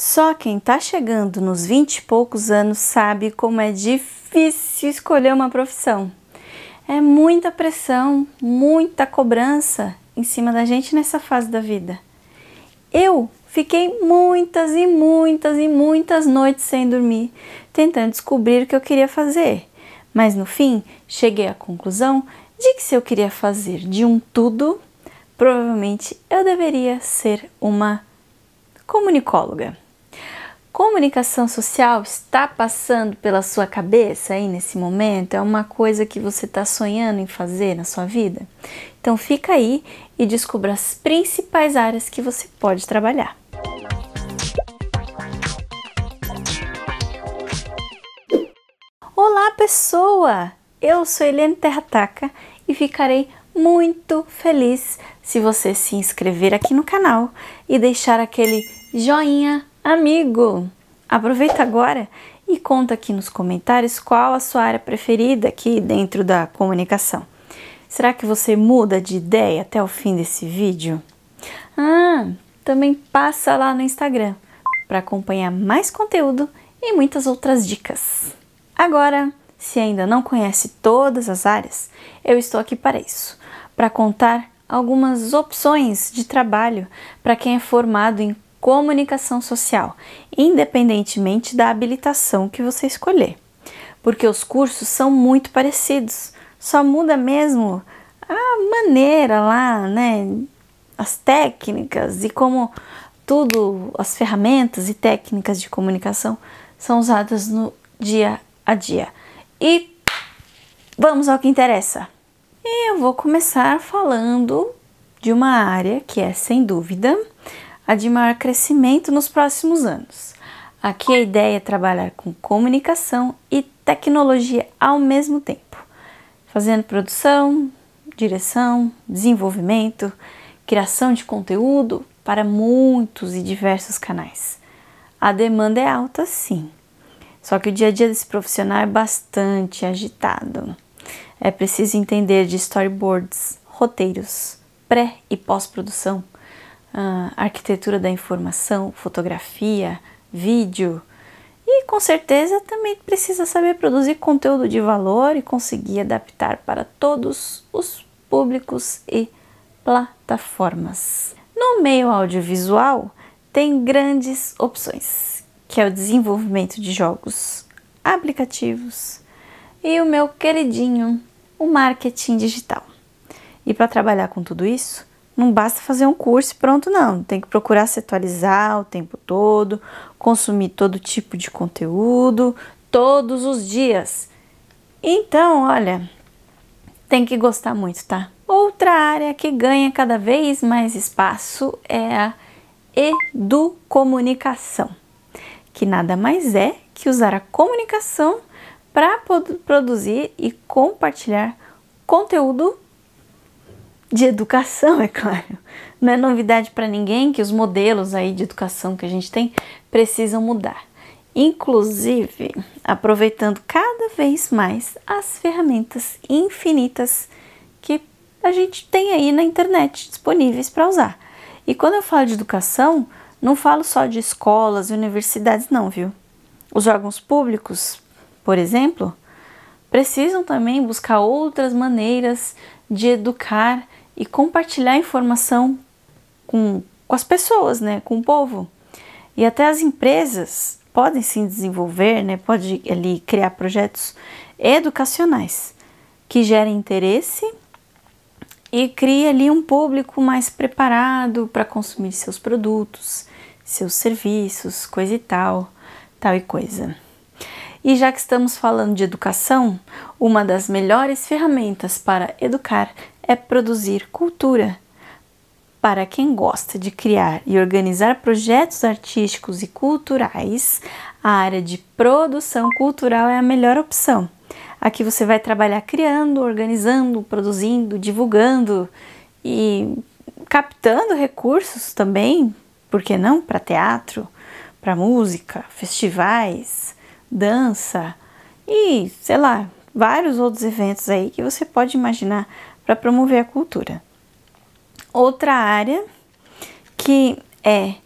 Só quem está chegando nos 20 e poucos anos sabe como é difícil escolher uma profissão. É muita pressão, muita cobrança em cima da gente nessa fase da vida. Eu fiquei muitas e muitas e muitas noites sem dormir, tentando descobrir o que eu queria fazer. Mas no fim, cheguei à conclusão de que se eu queria fazer de um tudo, provavelmente eu deveria ser uma comunicóloga. Comunicação social está passando pela sua cabeça aí nesse momento? É uma coisa que você está sonhando em fazer na sua vida? Então fica aí e descubra as principais áreas que você pode trabalhar. Olá pessoa! Eu sou Helene Terrataca e ficarei muito feliz se você se inscrever aqui no canal e deixar aquele joinha Amigo, aproveita agora e conta aqui nos comentários qual a sua área preferida aqui dentro da comunicação. Será que você muda de ideia até o fim desse vídeo? Ah, também passa lá no Instagram para acompanhar mais conteúdo e muitas outras dicas. Agora, se ainda não conhece todas as áreas, eu estou aqui para isso, para contar algumas opções de trabalho para quem é formado em comunicação social, independentemente da habilitação que você escolher, porque os cursos são muito parecidos, só muda mesmo a maneira lá, né? As técnicas e como tudo, as ferramentas e técnicas de comunicação são usadas no dia a dia. E vamos ao que interessa. E eu vou começar falando de uma área que é, sem dúvida, a de maior crescimento nos próximos anos. Aqui a ideia é trabalhar com comunicação e tecnologia ao mesmo tempo, fazendo produção, direção, desenvolvimento, criação de conteúdo para muitos e diversos canais. A demanda é alta, sim. Só que o dia a dia desse profissional é bastante agitado. É preciso entender de storyboards, roteiros, pré e pós-produção uh, arquitetura da informação, fotografia, vídeo. E com certeza também precisa saber produzir conteúdo de valor e conseguir adaptar para todos os públicos e plataformas. No meio audiovisual, tem grandes opções, que é o desenvolvimento de jogos, aplicativos e o meu queridinho, o marketing digital. E para trabalhar com tudo isso, não basta fazer um curso e pronto, não. Tem que procurar se atualizar o tempo todo, consumir todo tipo de conteúdo, todos os dias. Então, olha, tem que gostar muito, tá? Outra área que ganha cada vez mais espaço é a educomunicação, que nada mais é que usar a comunicação para produzir e compartilhar conteúdo de educação, é claro. Não é novidade para ninguém que os modelos aí de educação que a gente tem precisam mudar. Inclusive, aproveitando cada vez mais as ferramentas infinitas que a gente tem aí na internet disponíveis para usar. E quando eu falo de educação, não falo só de escolas e universidades, não, viu? Os órgãos públicos, por exemplo, precisam também buscar outras maneiras de educar e compartilhar informação com, com as pessoas, né, com o povo. E até as empresas podem se desenvolver, né, pode ali criar projetos educacionais que gerem interesse e cria ali um público mais preparado para consumir seus produtos, seus serviços, coisa e tal, tal e coisa. E já que estamos falando de educação, uma das melhores ferramentas para educar é produzir cultura. Para quem gosta de criar e organizar projetos artísticos e culturais, a área de produção cultural é a melhor opção. Aqui você vai trabalhar criando, organizando, produzindo, divulgando e captando recursos também, por que não? Para teatro, para música, festivais, dança e sei lá, vários outros eventos aí que você pode imaginar para promover a cultura. Outra área que é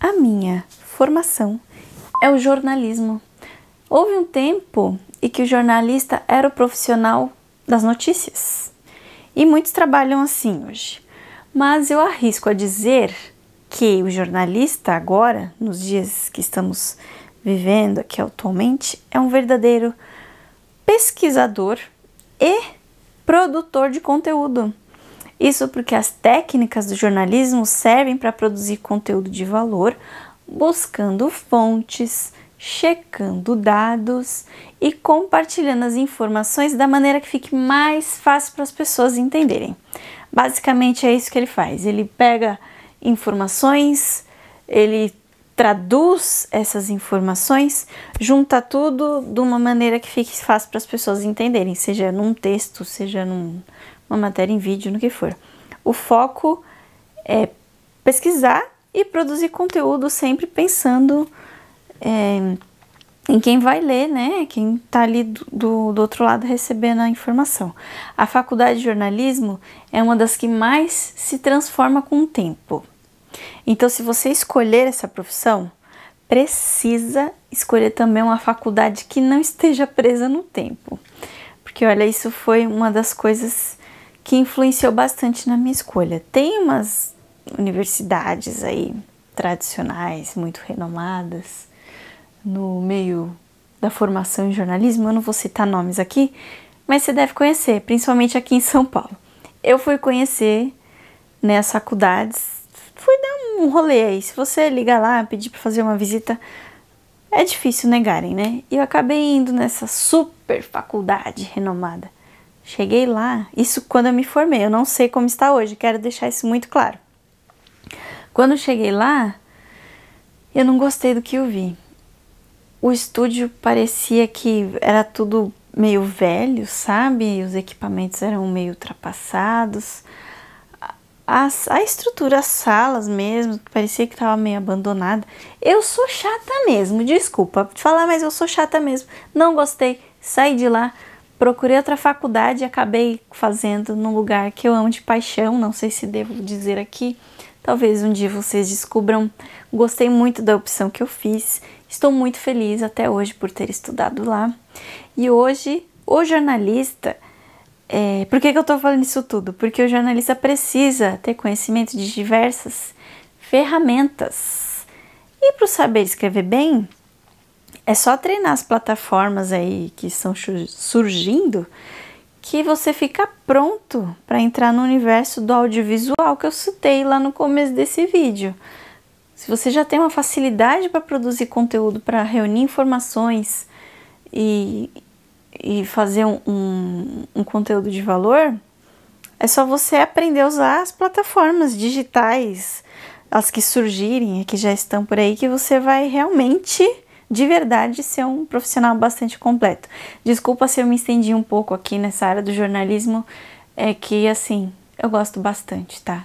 a minha formação é o jornalismo. Houve um tempo em que o jornalista era o profissional das notícias. E muitos trabalham assim hoje. Mas eu arrisco a dizer que o jornalista agora, nos dias que estamos vivendo aqui atualmente, é um verdadeiro pesquisador e produtor de conteúdo. Isso porque as técnicas do jornalismo servem para produzir conteúdo de valor, buscando fontes, checando dados e compartilhando as informações da maneira que fique mais fácil para as pessoas entenderem. Basicamente é isso que ele faz. Ele pega informações, ele traduz essas informações, junta tudo de uma maneira que fique fácil para as pessoas entenderem, seja num texto, seja numa num, matéria em vídeo, no que for. O foco é pesquisar e produzir conteúdo sempre pensando é, em quem vai ler, né? Quem está ali do, do outro lado recebendo a informação. A faculdade de jornalismo é uma das que mais se transforma com o tempo. Então, se você escolher essa profissão, precisa escolher também uma faculdade que não esteja presa no tempo. Porque olha, isso foi uma das coisas que influenciou bastante na minha escolha. Tem umas universidades aí tradicionais, muito renomadas no meio da formação em jornalismo, eu não vou citar nomes aqui, mas você deve conhecer, principalmente aqui em São Paulo. Eu fui conhecer né, as faculdades fui dar um rolê aí. Se você ligar lá, pedir para fazer uma visita, é difícil negarem, né? E eu acabei indo nessa super faculdade renomada. Cheguei lá, isso quando eu me formei, eu não sei como está hoje, quero deixar isso muito claro. Quando cheguei lá, eu não gostei do que eu vi. O estúdio parecia que era tudo meio velho, sabe? Os equipamentos eram meio ultrapassados. As, a estrutura, as salas mesmo, parecia que estava meio abandonada. Eu sou chata mesmo, desculpa te falar, mas eu sou chata mesmo. Não gostei, saí de lá, procurei outra faculdade e acabei fazendo num lugar que eu amo de paixão, não sei se devo dizer aqui. Talvez um dia vocês descubram. Gostei muito da opção que eu fiz. Estou muito feliz até hoje por ter estudado lá. E hoje, o jornalista é, por que, que eu estou falando isso tudo? Porque o jornalista precisa ter conhecimento de diversas ferramentas. E para saber escrever bem, é só treinar as plataformas aí que estão surgindo que você fica pronto para entrar no universo do audiovisual que eu citei lá no começo desse vídeo. Se você já tem uma facilidade para produzir conteúdo, para reunir informações e e fazer um, um, um conteúdo de valor, é só você aprender a usar as plataformas digitais, as que surgirem, que já estão por aí, que você vai realmente, de verdade, ser um profissional bastante completo. Desculpa se eu me estendi um pouco aqui nessa área do jornalismo, é que assim, eu gosto bastante, tá?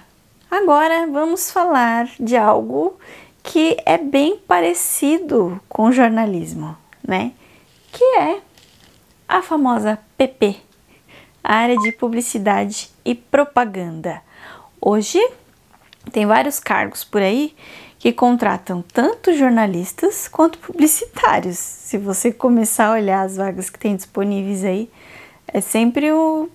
Agora vamos falar de algo que é bem parecido com jornalismo, né? Que é a famosa PP, área de publicidade e propaganda. Hoje tem vários cargos por aí que contratam tanto jornalistas quanto publicitários. Se você começar a olhar as vagas que tem disponíveis aí, é sempre o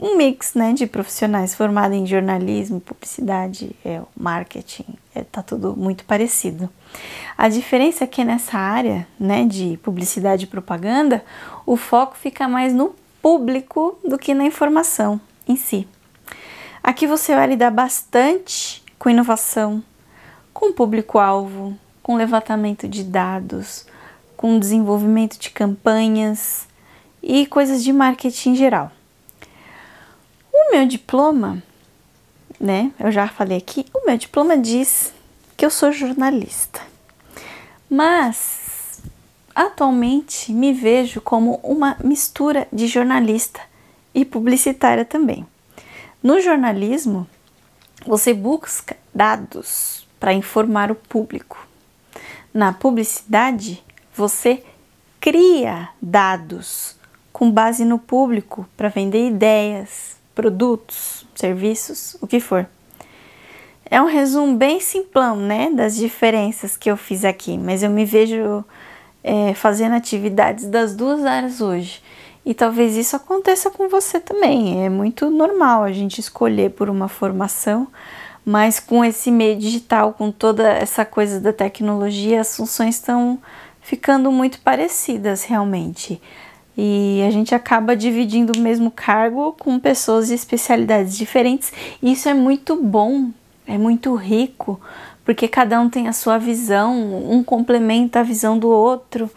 um mix né, de profissionais formados em jornalismo, publicidade, é, marketing, é, tá tudo muito parecido. A diferença é que nessa área né, de publicidade e propaganda, o foco fica mais no público do que na informação em si. Aqui você vai lidar bastante com inovação, com público-alvo, com levantamento de dados, com desenvolvimento de campanhas e coisas de marketing em geral. O meu diploma, né? Eu já falei aqui, o meu diploma diz que eu sou jornalista. Mas atualmente me vejo como uma mistura de jornalista e publicitária também. No jornalismo, você busca dados para informar o público. Na publicidade, você cria dados com base no público para vender ideias, produtos, serviços, o que for. É um resumo bem simplão, né, das diferenças que eu fiz aqui, mas eu me vejo é, fazendo atividades das duas áreas hoje. E talvez isso aconteça com você também. É muito normal a gente escolher por uma formação, mas com esse meio digital, com toda essa coisa da tecnologia, as funções estão ficando muito parecidas realmente. E a gente acaba dividindo o mesmo cargo com pessoas de especialidades diferentes. E isso é muito bom, é muito rico, porque cada um tem a sua visão, um complementa a visão do outro.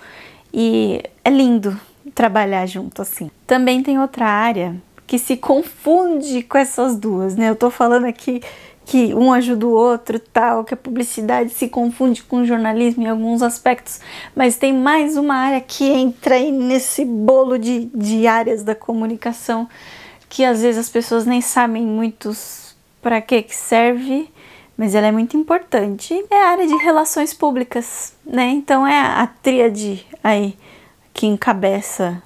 E é lindo trabalhar junto assim. Também tem outra área que se confunde com essas duas, né? Eu tô falando aqui que um ajuda o outro, tal, que a publicidade se confunde com o jornalismo em alguns aspectos, mas tem mais uma área que entra aí nesse bolo de, de áreas da comunicação que às vezes as pessoas nem sabem muito para que que serve, mas ela é muito importante. É a área de relações públicas, né? Então é a, a tríade aí que encabeça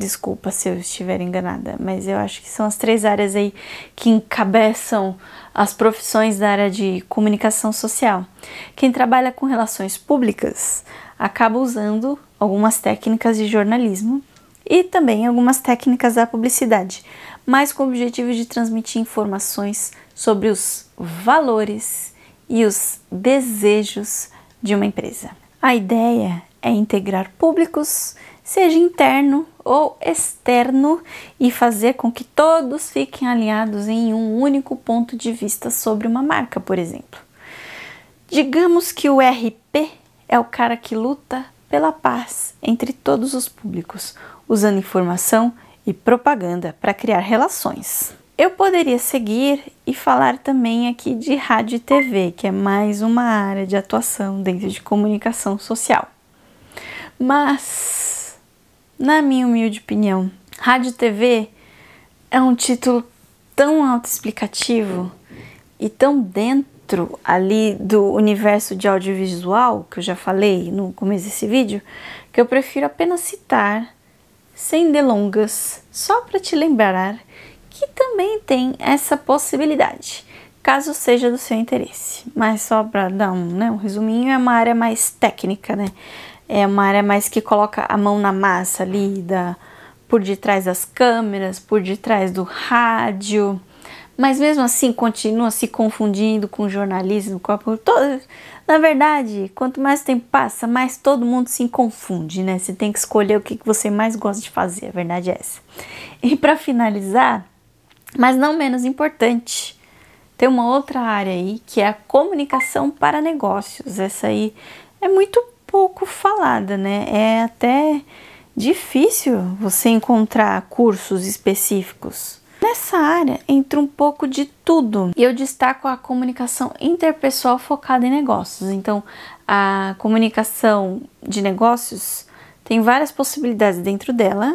Desculpa se eu estiver enganada, mas eu acho que são as três áreas aí que encabeçam as profissões da área de comunicação social. Quem trabalha com relações públicas acaba usando algumas técnicas de jornalismo e também algumas técnicas da publicidade, mas com o objetivo de transmitir informações sobre os valores e os desejos de uma empresa. A ideia é integrar públicos seja interno ou externo, e fazer com que todos fiquem alinhados em um único ponto de vista sobre uma marca, por exemplo. Digamos que o RP é o cara que luta pela paz entre todos os públicos, usando informação e propaganda para criar relações. Eu poderia seguir e falar também aqui de rádio e TV, que é mais uma área de atuação dentro de comunicação social. Mas na minha humilde opinião, rádio TV é um título tão autoexplicativo e tão dentro ali do universo de audiovisual que eu já falei no começo desse vídeo, que eu prefiro apenas citar sem delongas, só para te lembrar que também tem essa possibilidade, caso seja do seu interesse. Mas só para dar um, né, um resuminho, é uma área mais técnica, né? é uma área mais que coloca a mão na massa ali, da, por detrás das câmeras, por detrás do rádio. Mas mesmo assim continua se confundindo com o jornalismo, com a... Todo... Na verdade, quanto mais tempo passa, mais todo mundo se confunde, né? Você tem que escolher o que você mais gosta de fazer, a verdade é essa. E para finalizar, mas não menos importante, tem uma outra área aí que é a comunicação para negócios. Essa aí é muito pouco falada, né? É até difícil você encontrar cursos específicos. Nessa área entra um pouco de tudo. Eu destaco a comunicação interpessoal focada em negócios. Então, a comunicação de negócios tem várias possibilidades dentro dela,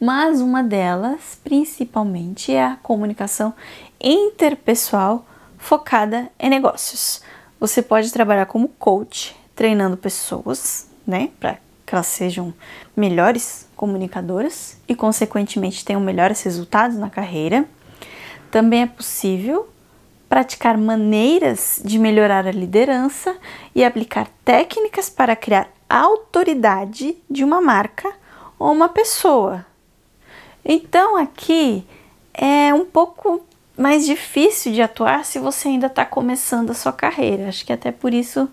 mas uma delas, principalmente, é a comunicação interpessoal focada em negócios. Você pode trabalhar como coach, treinando pessoas, né, para que elas sejam melhores comunicadoras e, consequentemente, tenham melhores resultados na carreira. Também é possível praticar maneiras de melhorar a liderança e aplicar técnicas para criar autoridade de uma marca ou uma pessoa. Então, aqui é um pouco mais difícil de atuar se você ainda está começando a sua carreira. Acho que até por isso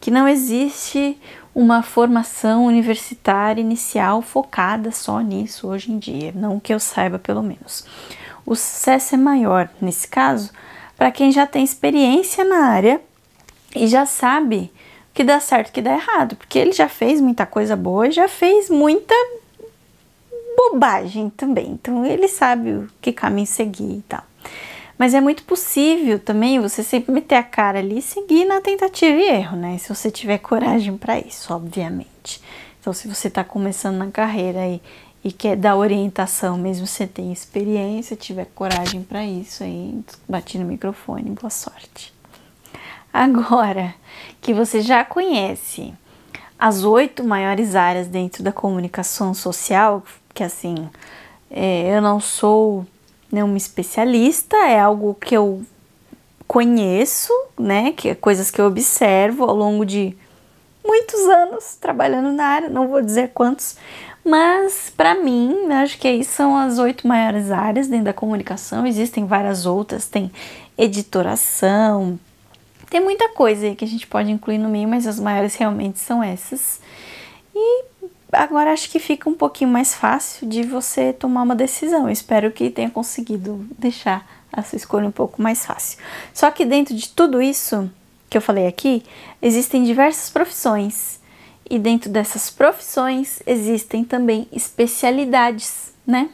que não existe uma formação universitária inicial focada só nisso hoje em dia, não que eu saiba pelo menos. O sucesso é maior nesse caso para quem já tem experiência na área e já sabe o que dá certo e o que dá errado, porque ele já fez muita coisa boa, já fez muita bobagem também, então ele sabe o que caminho seguir e tal. Mas é muito possível também você sempre meter a cara ali e seguir na tentativa e erro, né? Se você tiver coragem para isso, obviamente. Então, se você está começando na carreira e, e quer dar orientação, mesmo você tem experiência, tiver coragem para isso, aí bati no microfone, boa sorte. Agora que você já conhece as oito maiores áreas dentro da comunicação social, que assim, é, eu não sou né, uma especialista, é algo que eu conheço, né, que é coisas que eu observo ao longo de muitos anos trabalhando na área, não vou dizer quantos, mas para mim, acho que aí são as oito maiores áreas dentro da comunicação, existem várias outras, tem editoração, tem muita coisa aí que a gente pode incluir no meio, mas as maiores realmente são essas. E agora acho que fica um pouquinho mais fácil de você tomar uma decisão. espero que tenha conseguido deixar a sua escolha um pouco mais fácil. Só que dentro de tudo isso que eu falei aqui, existem diversas profissões. E dentro dessas profissões existem também especialidades, né?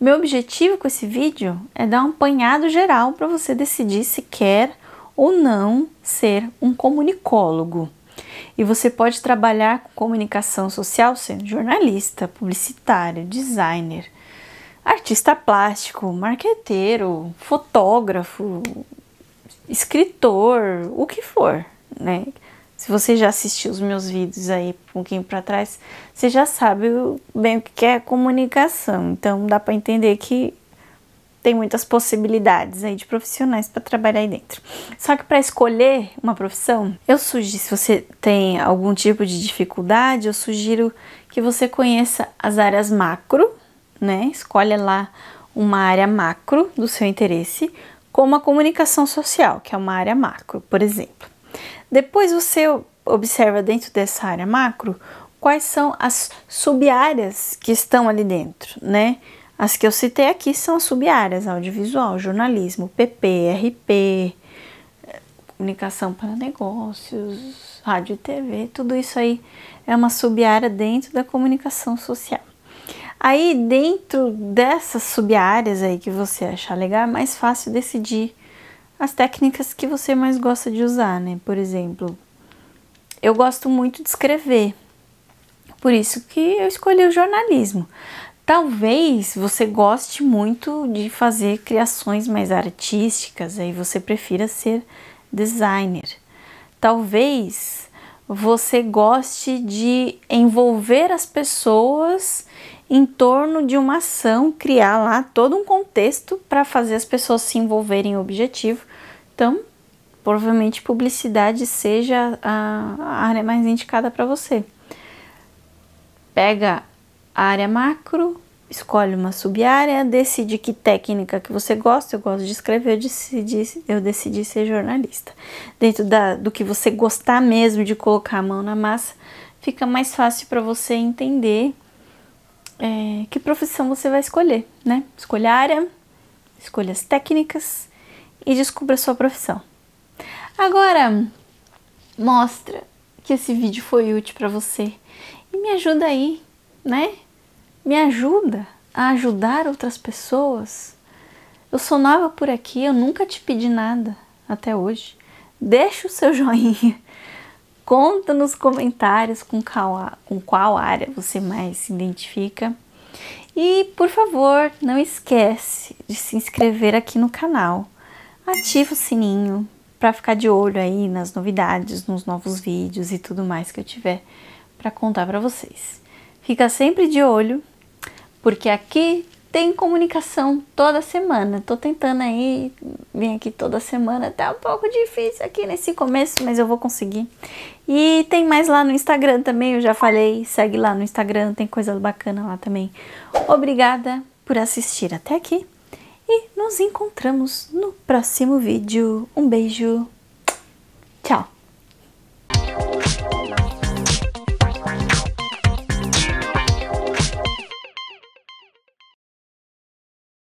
O meu objetivo com esse vídeo é dar um apanhado geral para você decidir se quer ou não ser um comunicólogo. E você pode trabalhar com comunicação social sendo jornalista, publicitário, designer, artista plástico, marqueteiro, fotógrafo, escritor, o que for, né? Se você já assistiu os meus vídeos aí um pouquinho para trás, você já sabe bem o que é comunicação. Então dá para entender que tem muitas possibilidades aí de profissionais para trabalhar aí dentro. Só que para escolher uma profissão, eu sugiro, se você tem algum tipo de dificuldade, eu sugiro que você conheça as áreas macro, né? Escolha lá uma área macro do seu interesse, como a comunicação social, que é uma área macro, por exemplo. Depois você observa dentro dessa área macro quais são as sub-áreas que estão ali dentro, né? As que eu citei aqui são sub-áreas: audiovisual, jornalismo, PP, RP, comunicação para negócios, rádio e TV, tudo isso aí é uma sub-área dentro da comunicação social. Aí, dentro dessas sub-áreas aí que você achar legal, é mais fácil decidir as técnicas que você mais gosta de usar, né? Por exemplo, eu gosto muito de escrever, por isso que eu escolhi o jornalismo. Talvez você goste muito de fazer criações mais artísticas, aí você prefira ser designer. Talvez você goste de envolver as pessoas em torno de uma ação, criar lá todo um contexto para fazer as pessoas se envolverem em objetivo. Então, provavelmente publicidade seja a área mais indicada para você. Pega área macro, escolhe uma subárea, decide que técnica que você gosta. Eu gosto de escrever, eu decidi, eu decidi ser jornalista. Dentro da, do que você gostar mesmo de colocar a mão na massa, fica mais fácil para você entender é, que profissão você vai escolher, né? Escolha a área, escolha as técnicas e descubra a sua profissão. Agora, mostra que esse vídeo foi útil para você e me ajuda aí, né? me ajuda a ajudar outras pessoas. Eu sou nova por aqui, eu nunca te pedi nada até hoje. Deixa o seu joinha. Conta nos comentários com qual, com qual área você mais se identifica. E, por favor, não esquece de se inscrever aqui no canal. Ativa o sininho para ficar de olho aí nas novidades, nos novos vídeos e tudo mais que eu tiver para contar para vocês. Fica sempre de olho porque aqui tem comunicação toda semana. Tô tentando aí vir aqui toda semana. Tá um pouco difícil aqui nesse começo, mas eu vou conseguir. E tem mais lá no Instagram também, eu já falei. Segue lá no Instagram, tem coisa bacana lá também. Obrigada por assistir até aqui e nos encontramos no próximo vídeo. Um beijo. Tchau.